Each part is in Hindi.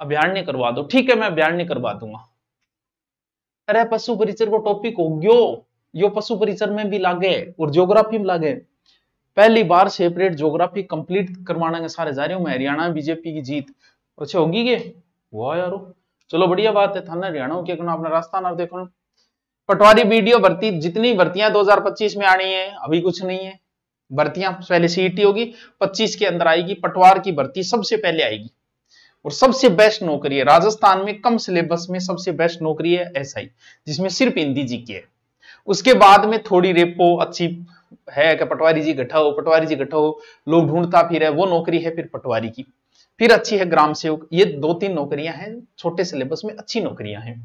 अभ्यारण्य करवा दो ठीक है मैं अभ्यारण्य करवा दूंगा अरे पशु परिचर को टॉपिक हो गयो यो पशु परिचर में भी लागे और ज्योग्राफी में लागे पहली बार सेपरेट ज्योग्राफी कंप्लीट करवाना के सारे जा रहे हो मैं हरियाणा बीजेपी की जीत अच्छा होगी ये वाह यारो चलो बढ़िया बात है थाना हरियाणा करना अपना रास्ता ना देखो पटवारी वीडियो भर्ती जितनी भर्तियां 2025 में आनी है अभी कुछ नहीं है भर्तियां पहले सीटी e होगी 25 के अंदर आएगी पटवार की भर्ती सबसे पहले आएगी और सबसे बेस्ट नौकरी है राजस्थान में कम सिलेबस में सबसे बेस्ट नौकरी है एसआई जिसमें सिर्फ हिंदी जी की है उसके बाद में थोड़ी रेपो अच्छी है कि पटवारी जी गठा हो पटवारी जी गठा हो लोग ढूंढता फिर है वो नौकरी है फिर पटवारी की फिर अच्छी है ग्राम सेवक ये दो तीन नौकरियां हैं छोटे सिलेबस में अच्छी नौकरियां हैं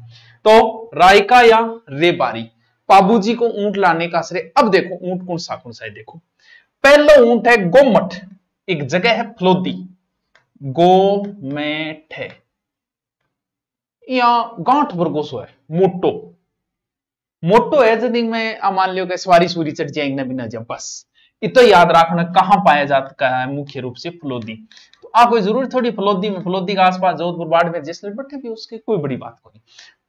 तो रायका या रेबारी बाबू जी को ऊंट लाने का श्रेय अब देखो ऊंट कौन सा कौन सा है देखो पहला ऊंट है गोमठ एक जगह है फ्लोदी ગોમેઠે या गांठ वर्गोसो है मोटो मोटो है यदि मैं आ मान लियो कि सवारी सूरी चढ़ जाएंगे ना बिना जब बस इतो याद रखना कहाँ पाया जाता है मुख्य रूप से फलोदी तो आ कोई जरूर थोड़ी फलोदी में फलोदी के आसपास जोधपुर बाड़ में जैसलमेर बैठे भी उसके कोई बड़ी बात को नहीं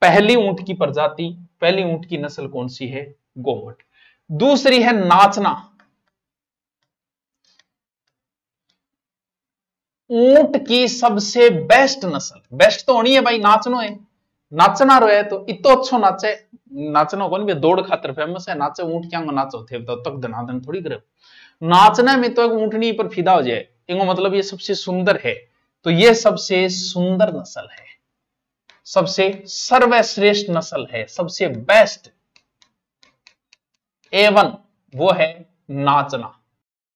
पहली ऊंट की प्रजाति पहली ऊंट की नस्ल कौन सी है गोमट दूसरी है नाचना ऊंट की सबसे बेस्ट नस्ल बेस्ट तो होनी है भाई नाचनो है नाचना रो है तो इतो अच्छो नाचे नाचनो कौन भी दौड़ खातर फेमस है नाचे ऊंट क्या नाचो थे तो तक दनादन थोड़ी करे नाचने में तो एक ऊंटनी पर फिदा हो जाए इनको मतलब ये सबसे सुंदर है तो ये सबसे सुंदर नस्ल है सबसे सर्वश्रेष्ठ नस्ल है सबसे बेस्ट एवन वो है नाचना